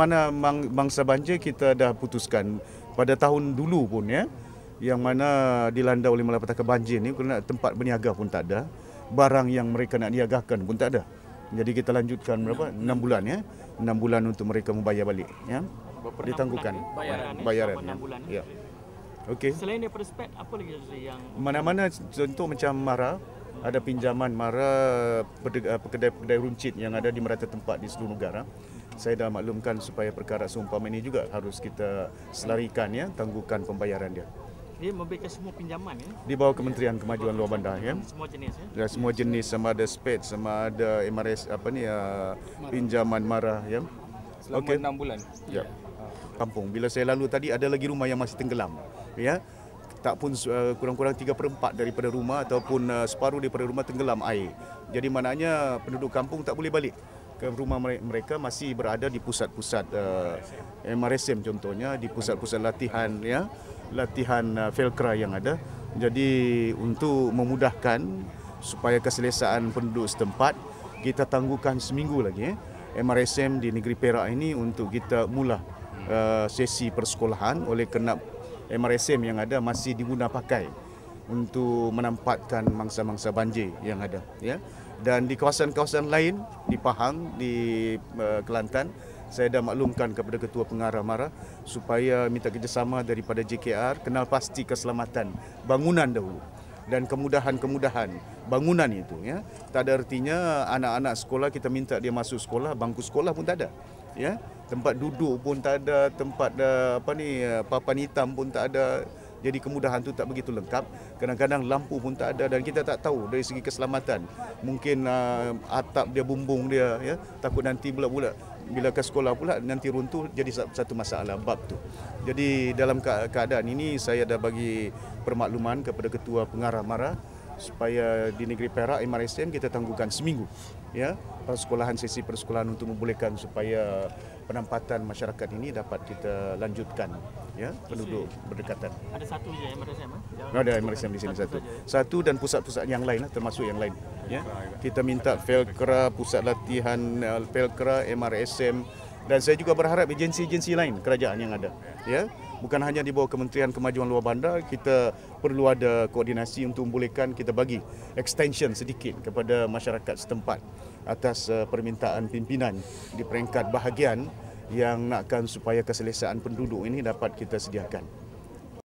mana mangsa banjir kita dah putuskan pada tahun dulu pun ya yang mana dilanda oleh malapetaka banjir ni kena tempat berniaga pun tak ada barang yang mereka nak niagakan pun tak ada jadi kita lanjutkan berapa 6 bulan ya 6 bulan untuk mereka membayar balik ya berapa ditangguhkan bayaran, bayaran, bulan ya, okay selain daripada spek apa lagi yang mana-mana contoh macam mara ada pinjaman mara kedai-kedai eh, runcit yang ada di merata tempat di seluruh negara. Saya dah maklumkan supaya perkara seumpama ini juga harus kita selarikan ya, tangguhkan pembayaran dia. Dia membekas semua pinjaman ya. Di bawah Kementerian Kemajuan Luar Bandar ya. Semua jenis ya. Dan ya, semua jenis sama ada SPED, sama ada MRS apa ni ya. pinjaman mara ya. Selama okay. 6 bulan. Ya. Kampung. Bila saya lalu tadi ada lagi rumah yang masih tenggelam. Ya tak pun uh, kurang-kurang 3/4 daripada rumah ataupun eh, separuh daripada rumah tenggelam air. Jadi maknanya penduduk kampung tak boleh balik ke rumah mereka masih berada di pusat-pusat uh, eh, MRSM contohnya di pusat-pusat latihan ya latihan uh, Felcra yang ada. Jadi untuk memudahkan supaya keselesaan penduduk setempat kita tangguhkan seminggu lagi eh, MRSM di negeri Perak ini untuk kita mula uh, sesi persekolahan oleh kena. MRSM yang ada masih diguna pakai untuk menampakkan mangsa-mangsa banjir yang ada ya dan di kawasan-kawasan lain di Pahang di uh, Kelantan saya dah maklumkan kepada ketua pengarah MARA supaya minta kerjasama daripada JKR kenal pasti keselamatan bangunan dahulu dan kemudahan-kemudahan bangunan itu ya tak ada artinya anak-anak sekolah kita minta dia masuk sekolah bangku sekolah pun tak ada ya tempat duduk pun tak ada, tempat eh, apa ni eh, papan hitam pun tak ada. Jadi kemudahan tu tak begitu lengkap. Kadang-kadang lampu pun tak ada dan kita tak tahu dari segi keselamatan. Mungkin uh, atap dia bumbung dia ya, takut nanti pula-pula bila ke sekolah pula nanti runtuh jadi satu masalah bab tu. Jadi dalam keadaan ini saya dah bagi permakluman kepada ketua pengarah MARA supaya di negeri Perak MRSM kita tangguhkan seminggu ya persekolahan sesi persekolahan untuk membolehkan supaya penempatan masyarakat ini dapat kita lanjutkan ya penduduk berdekatan ada satu je MRSM eh? ada MRSM di sini satu ya. satu dan pusat-pusat yang lain eh, termasuk yang lain ya kita minta Felkra pusat latihan eh, Felkra MRSM dan saya juga berharap agensi-agensi lain kerajaan yang ada ya bukan hanya di bawah Kementerian Kemajuan Luar Bandar, kita perlu ada koordinasi untuk membolehkan kita bagi extension sedikit kepada masyarakat setempat atas eh, permintaan pimpinan di peringkat bahagian yang nakkan supaya keselesaan penduduk ini dapat kita sediakan.